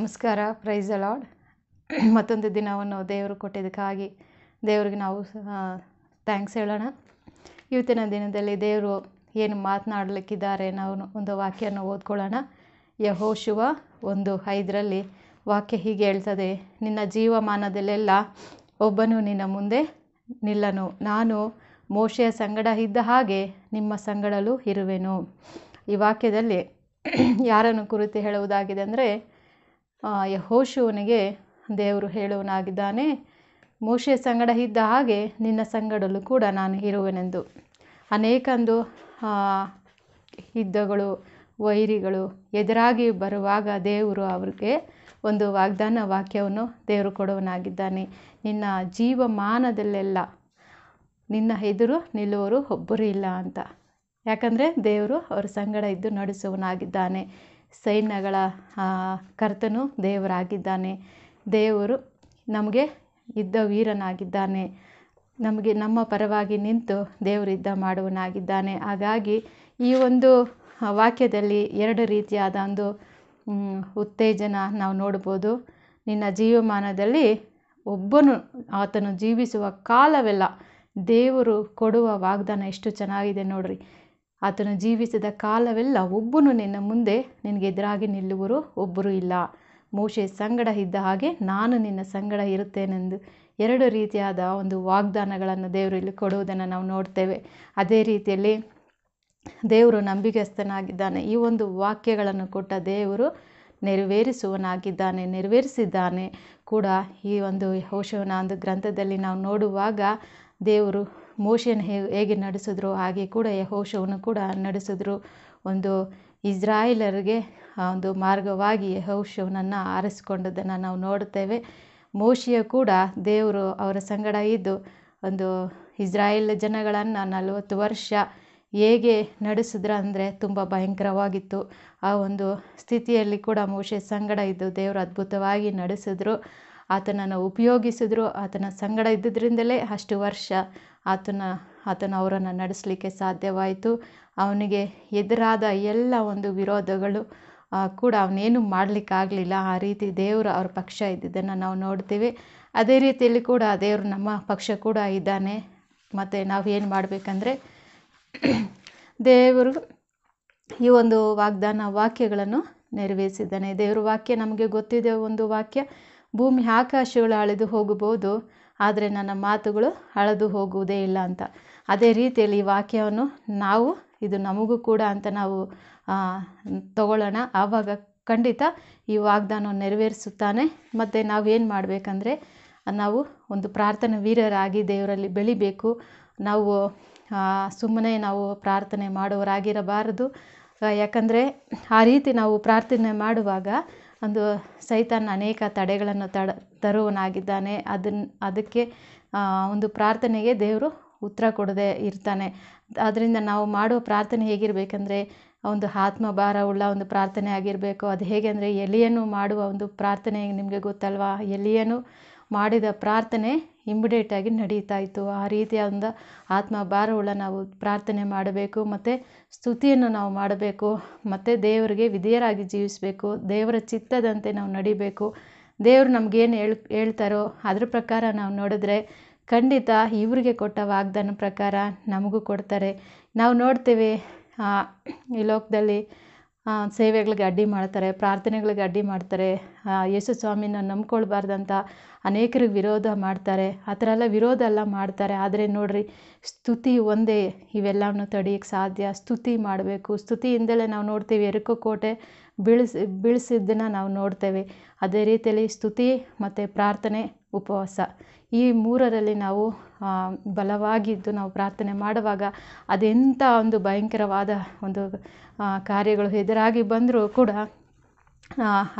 ನಮಸ್ಕಾರ ಪ್ರೈಸ್ ಅಲಾಡ್ ಮತ್ತೊಂದು ದಿನವನ್ನು ದೇವರು ಕೊಟ್ಟಿದ್ದಕ್ಕಾಗಿ ದೇವರಿಗೆ ನಾವು ಥ್ಯಾಂಕ್ಸ್ ಹೇಳೋಣ ಇವತ್ತಿನ ದಿನದಲ್ಲಿ ದೇವರು ಏನು ಮಾತನಾಡಲಿಕ್ಕಿದ್ದಾರೆ ನಾವು ಒಂದು ವಾಕ್ಯವನ್ನು ಓದ್ಕೊಳ್ಳೋಣ ಯಹೋಶುವ ಒಂದು ಐದರಲ್ಲಿ ವಾಕ್ಯ ಹೀಗೆ ಹೇಳ್ತದೆ ನಿನ್ನ ಜೀವಮಾನದಲ್ಲೆಲ್ಲ ಒಬ್ಬನು ನಿನ್ನ ಮುಂದೆ ನಿಲ್ಲನು ನಾನು ಮೋಶೆಯ ಸಂಗಡ ಇದ್ದ ಹಾಗೆ ನಿಮ್ಮ ಸಂಗಡಲೂ ಇರುವೆನು ಈ ವಾಕ್ಯದಲ್ಲಿ ಯಾರನ್ನು ಕುರಿತು ಹೇಳುವುದಾಗಿದೆ ಅಂದರೆ ಯಹೋಶುವನಿಗೆ ದೇವರು ಹೇಳುವನಾಗಿದ್ದಾನೆ ಮೋಶೆ ಸಂಗಡ ಇದ್ದ ಹಾಗೆ ನಿನ್ನ ಸಂಗಡಲೂ ಕೂಡ ನಾನು ಇರುವೆನೆಂದು ಅನೇಕಂದು ಯುದ್ಧಗಳು ವೈರಿಗಳು ಎದುರಾಗಿ ಬರುವಾಗ ದೇವರು ಅವ್ರಿಗೆ ಒಂದು ವಾಗ್ದಾನ ವಾಕ್ಯವನ್ನು ದೇವರು ಕೊಡುವನಾಗಿದ್ದಾನೆ ನಿನ್ನ ಜೀವಮಾನದಲ್ಲೆಲ್ಲ ನಿನ್ನ ಎದುರು ನಿಲ್ಲುವರು ಒಬ್ಬರು ಇಲ್ಲ ಅಂತ ಯಾಕಂದರೆ ದೇವರು ಅವರ ಸಂಗಡ ಇದ್ದು ನಡೆಸುವನಾಗಿದ್ದಾನೆ ಸೈನ್ಯಗಳ ಕರ್ತನು ದೇವರಾಗಿದ್ದಾನೆ ದೇವರು ನಮಗೆ ಇದ್ದ ವೀರನಾಗಿದ್ದಾನೆ ನಮಗೆ ನಮ್ಮ ಪರವಾಗಿ ನಿಂತು ದೇವರು ಇದ್ದ ಮಾಡುವನಾಗಿದ್ದಾನೆ ಹಾಗಾಗಿ ಈ ಒಂದು ವಾಕ್ಯದಲ್ಲಿ ಎರಡು ರೀತಿಯಾದ ಒಂದು ಉತ್ತೇಜನ ನಾವು ನೋಡ್ಬೋದು ನಿನ್ನ ಜೀವಮಾನದಲ್ಲಿ ಒಬ್ಬನು ಆತನು ಜೀವಿಸುವ ಕಾಲವೆಲ್ಲ ದೇವರು ಕೊಡುವ ವಾಗ್ದಾನ ಎಷ್ಟು ಚೆನ್ನಾಗಿದೆ ನೋಡ್ರಿ ಆತನು ಜೀವಿಸಿದ ಕಾಲವೆಲ್ಲ ಒಬ್ಬನು ನಿನ್ನ ಮುಂದೆ ನಿನಗೆ ಎದುರಾಗಿ ನಿಲ್ಲುವರು ಒಬ್ಬರು ಇಲ್ಲ ಮೋಶೆ ಸಂಗಡ ಇದ್ದ ಹಾಗೆ ನಾನು ನಿನ್ನ ಸಂಗಡ ಇರುತ್ತೇನೆಂದು ಎರಡು ರೀತಿಯಾದ ಒಂದು ವಾಗ್ದಾನಗಳನ್ನು ದೇವರು ಇಲ್ಲಿ ಕೊಡುವುದನ್ನು ನಾವು ನೋಡ್ತೇವೆ ಅದೇ ರೀತಿಯಲ್ಲಿ ದೇವರು ನಂಬಿಕೆಸ್ತನಾಗಿದ್ದಾನೆ ಈ ಒಂದು ವಾಕ್ಯಗಳನ್ನು ಕೊಟ್ಟ ದೇವರು ನೆರವೇರಿಸುವನಾಗಿದ್ದಾನೆ ನೆರವೇರಿಸಿದ್ದಾನೆ ಕೂಡ ಈ ಒಂದು ಹೋಶವನ ಒಂದು ಗ್ರಂಥದಲ್ಲಿ ನಾವು ನೋಡುವಾಗ ದೇವರು ಹೇ ಹೇಗೆ ನಡೆಸಿದ್ರು ಹಾಗೆ ಕೂಡ ಹೌಶವನ್ನು ಕೂಡ ನಡೆಸಿದ್ರು ಒಂದು ಇಸ್ರಾಯೇಲರಿಗೆ ಒಂದು ಮಾರ್ಗವಾಗಿ ಯಹೋಶವನನ್ನು ಆರಿಸಿಕೊಂಡದ್ದನ್ನು ನಾವು ನೋಡುತ್ತೇವೆ ಮೋಶಿಯ ಕೂಡ ದೇವರು ಅವರ ಸಂಗಡ ಇದ್ದು ಒಂದು ಇಸ್ರಾಯೇಲ್ ಜನಗಳನ್ನು ನಲವತ್ತು ವರ್ಷ ಹೇಗೆ ನಡೆಸಿದ್ರ ಅಂದರೆ ತುಂಬ ಭಯಂಕರವಾಗಿತ್ತು ಆ ಒಂದು ಸ್ಥಿತಿಯಲ್ಲಿ ಕೂಡ ಮೋಶೆ ಸಂಗಡ ಇದ್ದು ದೇವರು ಅದ್ಭುತವಾಗಿ ನಡೆಸಿದ್ರು ಆತನನ್ನು ಉಪಯೋಗಿಸಿದ್ರು ಆತನ ಸಂಗಡ ಇದ್ದಿದ್ದರಿಂದಲೇ ಅಷ್ಟು ವರ್ಷ ಆತನ ಆತನ ಅವರನ್ನು ನಡೆಸಲಿಕ್ಕೆ ಸಾಧ್ಯವಾಯಿತು ಅವನಿಗೆ ಎದುರಾದ ಎಲ್ಲ ಒಂದು ವಿರೋಧಗಳು ಕೂಡ ಅವನೇನು ಮಾಡಲಿಕ್ಕಾಗಲಿಲ್ಲ ಆ ರೀತಿ ದೇವರು ಅವ್ರ ಪಕ್ಷ ಇದ್ದಿದ್ದನ್ನು ನಾವು ನೋಡ್ತೀವಿ ಅದೇ ರೀತಿಯಲ್ಲಿ ಕೂಡ ದೇವರು ನಮ್ಮ ಪಕ್ಷ ಕೂಡ ಇದ್ದಾನೆ ಮತ್ತು ನಾವು ಏನು ಮಾಡಬೇಕಂದ್ರೆ ದೇವರು ಈ ಒಂದು ವಾಗ್ದಾನ ವಾಕ್ಯಗಳನ್ನು ನೆರವೇರಿಸಿದ್ದಾನೆ ದೇವ್ರ ವಾಕ್ಯ ನಮಗೆ ಗೊತ್ತಿದೆ ಒಂದು ವಾಕ್ಯ ಭೂಮಿ ಆಕಾಶಗಳು ಅಳೆದು ಹೋಗಬಹುದು ಆದರೆ ನನ್ನ ಮಾತುಗಳು ಅಳೆದು ಹೋಗುವುದೇ ಇಲ್ಲ ಅಂತ ಅದೇ ರೀತಿಯಲ್ಲಿ ಈ ವಾಕ್ಯವನ್ನು ನಾವು ಇದು ನಮಗೂ ಕೂಡ ಅಂತ ನಾವು ತಗೊಳ್ಳೋಣ ಆವಾಗ ಖಂಡಿತ ಈ ವಾಗ್ದಾನವನ್ನು ನೆರವೇರಿಸುತ್ತಾನೆ ಮತ್ತು ಏನು ಮಾಡಬೇಕಂದ್ರೆ ನಾವು ಒಂದು ಪ್ರಾರ್ಥನೆ ವೀರರಾಗಿ ದೇವರಲ್ಲಿ ಬೆಳಿಬೇಕು ನಾವು ಸುಮ್ಮನೆ ನಾವು ಪ್ರಾರ್ಥನೆ ಮಾಡುವರಾಗಿರಬಾರದು ಯಾಕಂದರೆ ಆ ರೀತಿ ನಾವು ಪ್ರಾರ್ಥನೆ ಮಾಡುವಾಗ ಒಂದು ಸೈತಾನ ಅನೇಕ ತಡೆಗಳನ್ನು ತಡ ತರುವನಾಗಿದ್ದಾನೆ ಅದನ್ನು ಅದಕ್ಕೆ ಒಂದು ಪ್ರಾರ್ಥನೆಗೆ ದೇವರು ಉತ್ತರ ಕೊಡದೇ ಇರ್ತಾನೆ ಆದ್ದರಿಂದ ನಾವು ಮಾಡುವ ಪ್ರಾರ್ಥನೆ ಹೇಗಿರಬೇಕಂದ್ರೆ ಒಂದು ಆತ್ಮಭಾರ ಉಳ್ಳ ಒಂದು ಪ್ರಾರ್ಥನೆ ಆಗಿರಬೇಕು ಅದು ಹೇಗೆ ಅಂದರೆ ಎಲೆಯನ್ನು ಮಾಡುವ ಒಂದು ಪ್ರಾರ್ಥನೆ ನಿಮಗೆ ಗೊತ್ತಲ್ವಾ ಎಲೆಯನ್ನು ಮಾಡಿದ ಪ್ರಾರ್ಥನೆ ಆಗಿ ನಡೀತಾ ಇತ್ತು ಆ ರೀತಿಯಾದ ಆತ್ಮ ಭಾರವುಳ್ಳ ನಾವು ಪ್ರಾರ್ಥನೆ ಮಾಡಬೇಕು ಮತ್ತು ಸ್ತುತಿಯನ್ನು ನಾವು ಮಾಡಬೇಕು ಮತ್ತು ದೇವರಿಗೆ ವಿಧೇಯರಾಗಿ ಜೀವಿಸಬೇಕು ದೇವರ ಚಿತ್ತದಂತೆ ನಾವು ನಡಿಬೇಕು ದೇವರು ನಮಗೇನು ಹೇಳ್ ಹೇಳ್ತಾರೋ ಅದ್ರ ಪ್ರಕಾರ ನಾವು ನೋಡಿದ್ರೆ ಖಂಡಿತ ಇವರಿಗೆ ಕೊಟ್ಟ ವಾಗ್ದಾನ ಪ್ರಕಾರ ನಮಗೂ ಕೊಡ್ತಾರೆ ನಾವು ನೋಡ್ತೇವೆ ಈ ಲೋಕದಲ್ಲಿ ಸೇವೆಗಳಿಗೆ ಅಡ್ಡಿ ಮಾಡ್ತಾರೆ ಪ್ರಾರ್ಥನೆಗಳಿಗೆ ಅಡ್ಡಿ ಮಾಡ್ತಾರೆ ಯೇಸು ಸ್ವಾಮಿನ ನಂಬ್ಕೊಳ್ಬಾರ್ದಂತ ಅನೇಕರಿಗೆ ವಿರೋಧ ಮಾಡ್ತಾರೆ ಆ ಥರ ಎಲ್ಲ ವಿರೋಧ ಎಲ್ಲ ಮಾಡ್ತಾರೆ ಆದರೆ ನೋಡ್ರಿ ಸ್ತುತಿ ಒಂದೇ ಇವೆಲ್ಲವನ್ನು ತಡೆಯೋಕ್ಕೆ ಸಾಧ್ಯ ಸ್ತುತಿ ಮಾಡಬೇಕು ಸ್ತುತಿಯಿಂದಲೇ ನಾವು ನೋಡ್ತೀವಿ ಎರಕು ಕೋಟೆ ಬೀಳಿಸಿ ಬೀಳಿಸಿದ್ದನ್ನು ನಾವು ನೋಡ್ತೇವೆ ಅದೇ ರೀತಿಯಲ್ಲಿ ಸ್ತುತಿ ಮತ್ತು ಪ್ರಾರ್ಥನೆ ಉಪವಾಸ ಈ ಮೂರರಲ್ಲಿ ನಾವು ಬಲವಾಗಿದ್ದು ನಾವು ಪ್ರಾರ್ಥನೆ ಮಾಡುವಾಗ ಅದೆಂಥ ಒಂದು ಭಯಂಕರವಾದ ಒಂದು ಕಾರ್ಯಗಳು ಎದುರಾಗಿ ಬಂದರೂ ಕೂಡ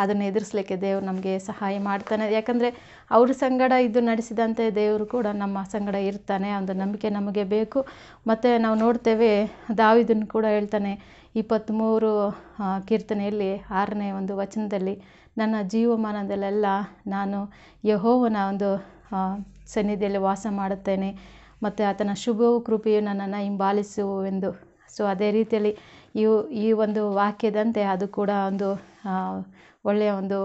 ಅದನ್ನು ಎದುರಿಸಲಿಕ್ಕೆ ದೇವರು ನಮಗೆ ಸಹಾಯ ಮಾಡ್ತಾನೆ ಯಾಕಂದರೆ ಅವ್ರ ಸಂಗಡ ಇದು ನಡೆಸಿದಂತೆ ದೇವರು ಕೂಡ ನಮ್ಮ ಸಂಗಡ ಇರ್ತಾನೆ ಒಂದು ನಂಬಿಕೆ ನಮಗೆ ಬೇಕು ಮತ್ತು ನಾವು ನೋಡ್ತೇವೆ ದಾವಿದನ್ನು ಕೂಡ ಹೇಳ್ತಾನೆ ಇಪ್ಪತ್ತ್ಮೂರು ಕೀರ್ತನೆಯಲ್ಲಿ ಆರನೇ ಒಂದು ವಚನದಲ್ಲಿ ನನ್ನ ಜೀವಮಾನದಲ್ಲೆಲ್ಲ ನಾನು ಯಹೋವನ ಒಂದು ಸನ್ನಿಧಿಯಲ್ಲಿ ವಾಸ ಮಾಡುತ್ತೇನೆ ಮತ್ತು ಆತನ ಶುಭವು ಕೃಪೆಯು ನನ್ನನ್ನು ಹಿಂಬಾಲಿಸುವೆಂದು ಸೊ ಅದೇ ರೀತಿಯಲ್ಲಿ ಇವು ಈ ಒಂದು ವಾಕ್ಯದಂತೆ ಅದು ಕೂಡ ಒಂದು ಒಳ್ಳೆಯ ಒಂದು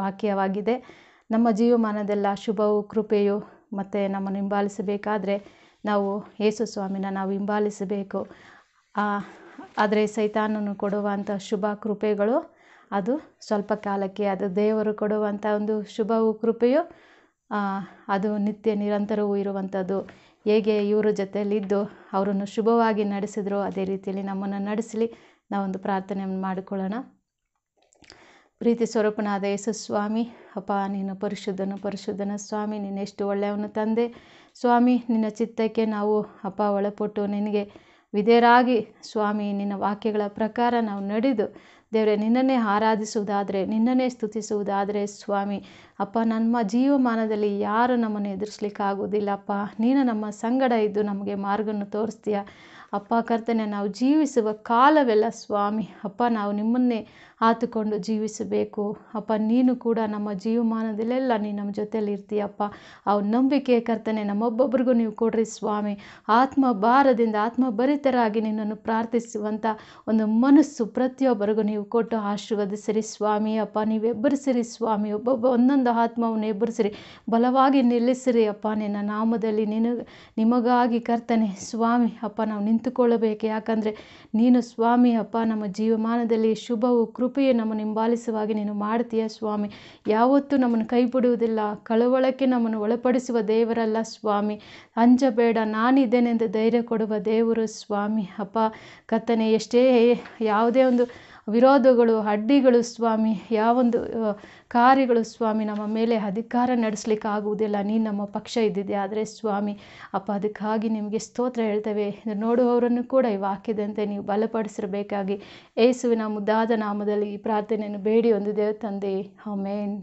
ವಾಕ್ಯವಾಗಿದೆ ನಮ್ಮ ಜೀವಮಾನದೆಲ್ಲ ಶುಭವು ಕೃಪೆಯು ಮತ್ತು ನಮ್ಮನ್ನು ಹಿಂಬಾಲಿಸಬೇಕಾದ್ರೆ ನಾವು ಯೇಸು ಸ್ವಾಮಿನ ನಾವು ಹಿಂಬಾಲಿಸಬೇಕು ಆದರೆ ಸೈತಾನನು ಕೊಡುವಂಥ ಶುಭ ಕೃಪೆಗಳು ಅದು ಸ್ವಲ್ಪ ಕಾಲಕ್ಕೆ ಅದು ದೇವರು ಕೊಡುವಂಥ ಒಂದು ಶುಭವು ಕೃಪೆಯು ಅದು ನಿತ್ಯ ನಿರಂತರವೂ ಇರುವಂಥದ್ದು ಹೇಗೆ ಇವರ ಜೊತೆಯಲ್ಲಿದ್ದು ಅವರನ್ನು ಶುಭವಾಗಿ ನಡೆಸಿದ್ರು ಅದೇ ರೀತಿಯಲ್ಲಿ ನಮ್ಮನ್ನು ನಡೆಸಲಿ ನಾವೊಂದು ಪ್ರಾರ್ಥನೆಯನ್ನು ಮಾಡಿಕೊಳ್ಳೋಣ ಪ್ರೀತಿ ಸ್ವರೂಪನಾದ ಯೇಸು ಸ್ವಾಮಿ ಅಪ್ಪ ನೀನು ಪರಿಶುದ್ಧನು ಪರಿಶುದ್ಧನ ಸ್ವಾಮಿ ನೀನು ಎಷ್ಟು ಒಳ್ಳೆಯವನು ತಂದೆ ಸ್ವಾಮಿ ನಿನ್ನ ಚಿತ್ತಕ್ಕೆ ನಾವು ಅಪ್ಪ ಒಳಪಟ್ಟು ನಿನಗೆ ವಿಧೇಯರಾಗಿ ಸ್ವಾಮಿ ನಿನ್ನ ವಾಕ್ಯಗಳ ಪ್ರಕಾರ ನಾವು ನಡೆದು ದೇವರೇ ನಿನ್ನನ್ನೇ ಆರಾಧಿಸುವುದಾದರೆ ನಿನ್ನನ್ನೇ ಸ್ತುತಿಸುವುದಾದರೆ ಸ್ವಾಮಿ ಅಪ್ಪ ನಮ್ಮ ಜೀವಮಾನದಲ್ಲಿ ಯಾರು ನಮ್ಮನ್ನು ಎದುರಿಸ್ಲಿಕ್ಕೆ ಆಗೋದಿಲ್ಲಪ್ಪ ನೀನು ನಮ್ಮ ಸಂಗಡ ಇದ್ದು ನಮಗೆ ಮಾರ್ಗವನ್ನು ತೋರಿಸ್ತೀಯ ಅಪ್ಪ ಕರ್ತನೆ ನಾವು ಜೀವಿಸುವ ಕಾಲವೆಲ್ಲ ಸ್ವಾಮಿ ಅಪ್ಪ ನಾವು ನಿಮ್ಮನ್ನೇ ಆತುಕೊಂಡು ಜೀವಿಸಬೇಕು ಅಪ್ಪ ನೀನು ಕೂಡ ನಮ್ಮ ಜೀವಮಾನದಲ್ಲೆಲ್ಲ ನೀನು ನಮ್ಮ ಜೊತೆಯಲ್ಲಿ ಇರ್ತೀಯಪ್ಪ ಆ ನಂಬಿಕೆ ಕರ್ತನೆ ನಮ್ಮೊಬ್ಬೊಬ್ರಿಗೂ ನೀವು ಕೊಡ್ರಿ ಸ್ವಾಮಿ ಆತ್ಮ ಭಾರದಿಂದ ಆತ್ಮಭರಿತರಾಗಿ ನಿನ್ನನ್ನು ಪ್ರಾರ್ಥಿಸುವಂಥ ಒಂದು ಮನಸ್ಸು ಪ್ರತಿಯೊಬ್ಬರಿಗೂ ನೀವು ಕೊಟ್ಟು ಆಶೀರ್ವದಿಸಿರಿ ಸ್ವಾಮಿ ಅಪ್ಪ ನೀವೆಬ್ಬರು ಸರಿ ಸ್ವಾಮಿ ಒಬ್ಬೊಬ್ಬ ಒಂದೊಂದು ಆತ್ಮವನ್ನು ಎಬ್ಬರಿಸಿರಿ ಬಲವಾಗಿ ನಿಲ್ಲಿಸಿರಿ ಅಪ್ಪ ನಿನ್ನ ನಾಮದಲ್ಲಿ ನಿನ್ನ ನಿಮಗಾಗಿ ಕರ್ತನೆ ಸ್ವಾಮಿ ಅಪ್ಪ ನಾವು ನಿಂತುಕೊಳ್ಳಬೇಕು ಯಾಕಂದರೆ ನೀನು ಸ್ವಾಮಿ ಅಪ್ಪ ನಮ್ಮ ಜೀವಮಾನದಲ್ಲಿ ಶುಭವು ಕೃಪೆಯು ನಮ್ಮ ನಿಂಬಾಲಿಸುವಾಗಿ ನೀನು ಮಾಡ್ತೀಯ ಸ್ವಾಮಿ ಯಾವತ್ತೂ ನಮ್ಮನ್ನು ಕೈ ಬಿಡುವುದಿಲ್ಲ ಕಳವಳಕ್ಕೆ ನಮ್ಮನ್ನು ಒಳಪಡಿಸುವ ದೇವರಲ್ಲ ಸ್ವಾಮಿ ಅಂಜಬೇಡ ನಾನಿದ್ದೇನೆಂದು ಧೈರ್ಯ ಕೊಡುವ ದೇವರು ಸ್ವಾಮಿ ಅಪ್ಪ ಕರ್ತನೆ ಎಷ್ಟೇ ಯಾವುದೇ ಒಂದು ವಿರೋಧಗಳು ಅಡ್ಡಿಗಳು ಸ್ವಾಮಿ ಯಾವೊಂದು ಕಾರ್ಯಗಳು ಸ್ವಾಮಿ ನಮ್ಮ ಮೇಲೆ ಅಧಿಕಾರ ನಡೆಸಲಿಕ್ಕೆ ಆಗುವುದಿಲ್ಲ ನೀನು ನಮ್ಮ ಪಕ್ಷ ಇದ್ದಿದೆ ಆದರೆ ಸ್ವಾಮಿ ಅಪ್ಪ ಅದಕ್ಕಾಗಿ ನಿಮಗೆ ಸ್ತೋತ್ರ ಹೇಳ್ತೇವೆ ನೋಡುವವರನ್ನು ಕೂಡ ಈ ವಾಕ್ಯದಂತೆ ನೀವು ಬಲಪಡಿಸಿರಬೇಕಾಗಿ ಏಸುವಿನ ಮುದ್ದಾದ ನಾಮದಲ್ಲಿ ಈ ಪ್ರಾರ್ಥನೆಯನ್ನು ಬೇಡಿ ಒಂದು ದೇವ ತಂದೆ ಆಮೇನ್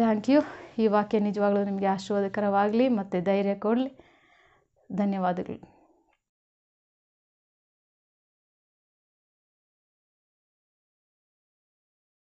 ಥ್ಯಾಂಕ್ ಯು ಈ ವಾಕ್ಯ ನಿಜವಾಗ್ಲೂ ನಿಮಗೆ ಆಶೀರ್ವಾದಕರವಾಗಲಿ ಮತ್ತು ಧೈರ್ಯ ಕೊಡಲಿ ಧನ್ಯವಾದಗಳು